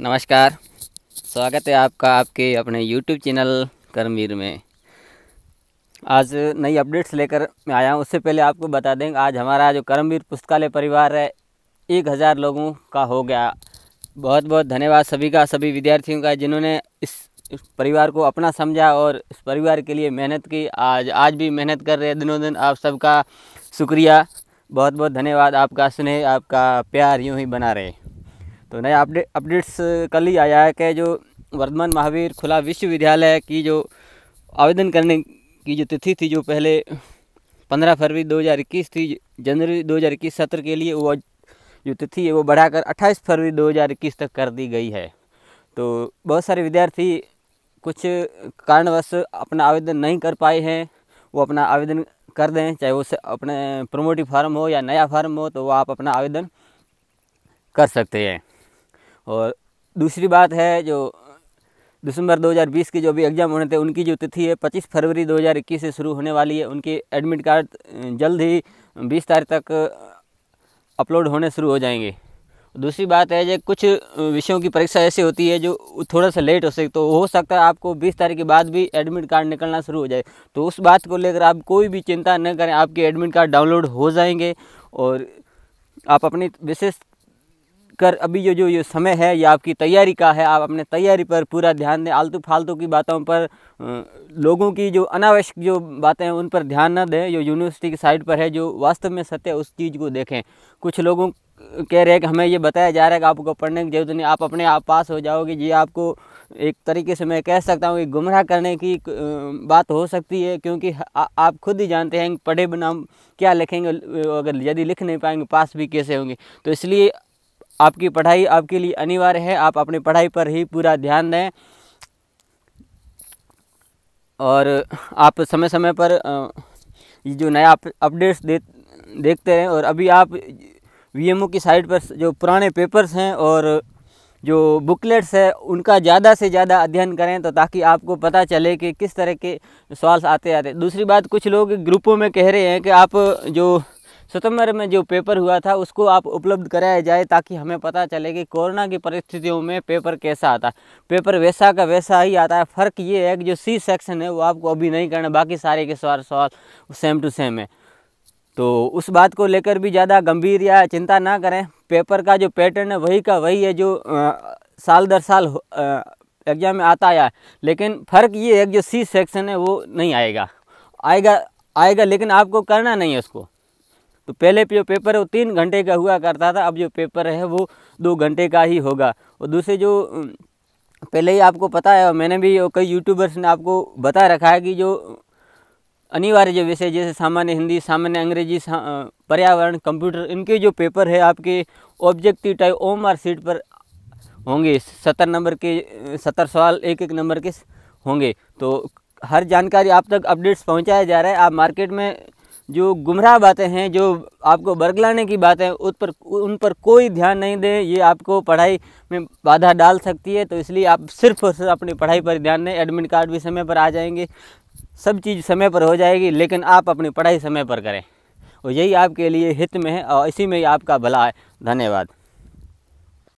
नमस्कार स्वागत है आपका आपके अपने यूट्यूब चैनल करमीर में आज नई अपडेट्स लेकर मैं आया हूँ उससे पहले आपको बता दें आज हमारा जो करमवीर पुस्तकालय परिवार है एक हज़ार लोगों का हो गया बहुत बहुत धन्यवाद सभी का सभी विद्यार्थियों का जिन्होंने इस परिवार को अपना समझा और इस परिवार के लिए मेहनत की आज आज भी मेहनत कर रहे हैं दिनों दिन आप सबका शुक्रिया बहुत बहुत धन्यवाद आपका स्नेह आपका प्यार यूँ ही बना रहे तो नया अपडेट अपडेट्स कल ही आया है कि जो वर्धमान महावीर खुला विश्वविद्यालय की जो आवेदन करने की जो तिथि थी जो पहले 15 फरवरी 2021 थी जनवरी 2021 सत्र के लिए वो जो तिथि है वो बढ़ाकर 28 फरवरी 2021 तक कर दी गई है तो बहुत सारे विद्यार्थी कुछ कारणवश अपना आवेदन नहीं कर पाए हैं वो अपना आवेदन कर दें चाहे वो अपने प्रोमोटिव फार्म हो या नया फार्म हो तो वो आप अपना आवेदन कर सकते हैं और दूसरी बात है जो दिसंबर 2020 के जो भी एग्ज़ाम होने थे उनकी जो तिथि है 25 फरवरी 2021 से शुरू होने वाली है उनके एडमिट कार्ड जल्द ही 20 तारीख तक अपलोड होने शुरू हो जाएंगे दूसरी बात है जो कुछ विषयों की परीक्षा ऐसी होती है जो थोड़ा सा लेट हो सकती तो हो सकता है आपको 20 तारीख के बाद भी एडमिट कार्ड निकलना शुरू हो जाए तो उस बात को लेकर आप कोई भी चिंता न करें आपके एडमिट कार्ड डाउनलोड हो जाएंगे और आप अपनी विशेष कर अभी जो जो ये समय है या आपकी तैयारी का है आप अपने तैयारी पर पूरा ध्यान दें आलतू फालतू की बातों पर लोगों की जो अनावश्यक जो बातें हैं उन पर ध्यान ना दें जो यूनिवर्सिटी की साइड पर है जो वास्तव में सत्य उस चीज़ को देखें कुछ लोगों कह रहे हैं कि हमें ये बताया जा रहा है कि आपको पढ़ने की जरूरत नहीं आप अपने आप पास हो जाओगे ये आपको एक तरीके से मैं कह सकता हूँ कि गुमराह करने की बात हो सकती है क्योंकि आप खुद ही जानते हैं पढ़े बना क्या लिखेंगे अगर यदि लिख नहीं पाएंगे पास भी कैसे होंगे तो इसलिए आपकी पढ़ाई आपके लिए अनिवार्य है आप अपनी पढ़ाई पर ही पूरा ध्यान दें और आप समय समय पर जो नया अपडेट्स दे देखते रहें और अभी आप वी की साइट पर जो पुराने पेपर्स हैं और जो बुकलेट्स हैं उनका ज़्यादा से ज़्यादा अध्ययन करें तो ताकि आपको पता चले कि किस तरह के सवाल्स आते आते दूसरी बात कुछ लोग ग्रुपों में कह रहे हैं कि आप जो सितंबर में जो पेपर हुआ था उसको आप उपलब्ध कराया जाए ताकि हमें पता चले कि कोरोना की परिस्थितियों में पेपर कैसा आता है पेपर वैसा का वैसा ही आता है फ़र्क ये है कि जो सी सेक्शन है वो आपको अभी नहीं करना बाकी सारे के सवाल सवाल सेम टू सेम है तो उस बात को लेकर भी ज़्यादा गंभीर या चिंता ना करें पेपर का जो पैटर्न है वही का वही है जो आ, साल दर साल एग्जाम में आता आया लेकिन फ़र्क ये है कि जो सी सेक्शन है वो नहीं आएगा आएगा आएगा लेकिन आपको करना नहीं है उसको तो पहले जो पेपर है वो तीन घंटे का हुआ करता था अब जो पेपर है वो दो घंटे का ही होगा और दूसरे जो पहले ही आपको पता है और मैंने भी कई यूट्यूबर्स ने आपको बता रखा है कि जो अनिवार्य जो विषय जैसे सामान्य हिंदी सामान्य अंग्रेजी सा, पर्यावरण कंप्यूटर इनके जो पेपर है आपके objective type OMR sheet पर होंगे सत्तर नंबर के सत्तर सवाल एक एक नंबर के होंगे तो हर जानकारी आप तक अपडेट्स पहुंचाया जा रहा है आप मार्केट में जो गुमराह बातें हैं जो आपको बरगलाने की बातें उस पर उन पर कोई ध्यान नहीं दें ये आपको पढ़ाई में बाधा डाल सकती है तो इसलिए आप सिर्फ और सिर्फ अपनी पढ़ाई पर ध्यान दें एडमिट कार्ड भी समय पर आ जाएंगे सब चीज़ समय पर हो जाएगी लेकिन आप अपनी पढ़ाई समय पर करें और यही आपके लिए हित में है और इसी में ही आपका भला है धन्यवाद